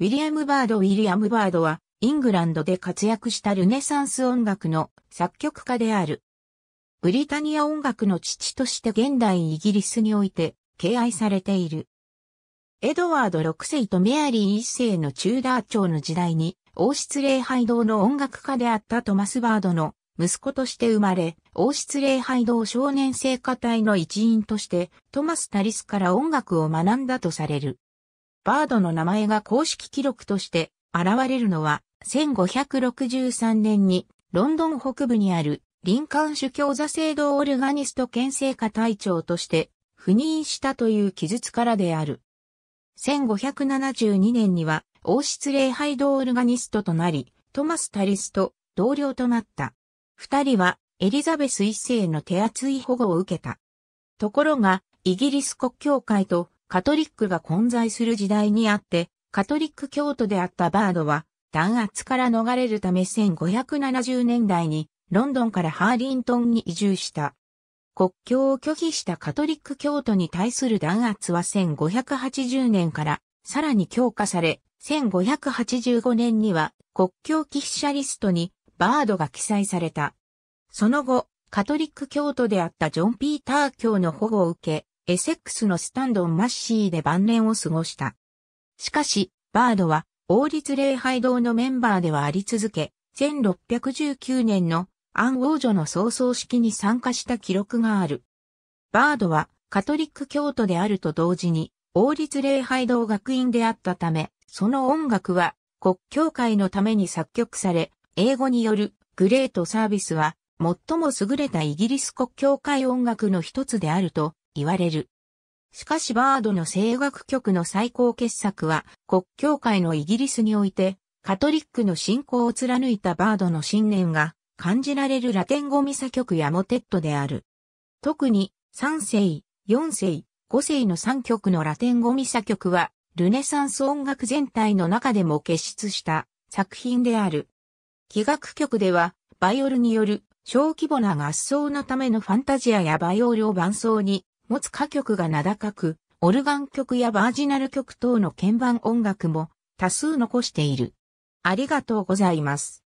ウィリアム・バード・ウィリアム・バードは、イングランドで活躍したルネサンス音楽の作曲家である。ブリタニア音楽の父として現代イギリスにおいて敬愛されている。エドワード6世とメアリー1世のチューダー朝の時代に王室礼拝堂の音楽家であったトマス・バードの息子として生まれ、王室礼拝堂少年聖歌隊の一員としてトマス・タリスから音楽を学んだとされる。バードの名前が公式記録として現れるのは1563年にロンドン北部にあるリンカン主教座制度オルガニスト県政課隊長として赴任したという記述からである。1572年には王室礼拝堂オルガニストとなり、トマス・タリスと同僚となった。二人はエリザベス一世の手厚い保護を受けた。ところが、イギリス国教会とカトリックが混在する時代にあって、カトリック教徒であったバードは、弾圧から逃れるため1570年代に、ロンドンからハーリントンに移住した。国境を拒否したカトリック教徒に対する弾圧は1580年からさらに強化され、1585年には国境寄避者リストにバードが記載された。その後、カトリック教徒であったジョン・ピーター教の保護を受け、エセックスのスタンドン・マッシーで晩年を過ごした。しかし、バードは王立礼拝堂のメンバーではあり続け、1619年のアン王女の葬送式に参加した記録がある。バードはカトリック教徒であると同時に、王立礼拝堂学院であったため、その音楽は国教会のために作曲され、英語によるグレートサービスは最も優れたイギリス国教会音楽の一つであると言われる。しかしバードの声楽曲の最高傑作は、国教会のイギリスにおいて、カトリックの信仰を貫いたバードの信念が感じられるラテン語ミサ曲やモテットである。特に3世、4世、5世の3曲のラテン語ミサ曲は、ルネサンス音楽全体の中でも結出した作品である。器楽曲では、バイオルによる小規模な合奏のためのファンタジアやバイオルを伴奏に持つ歌曲が名高く、オルガン曲やバージナル曲等の鍵盤音楽も多数残している。ありがとうございます。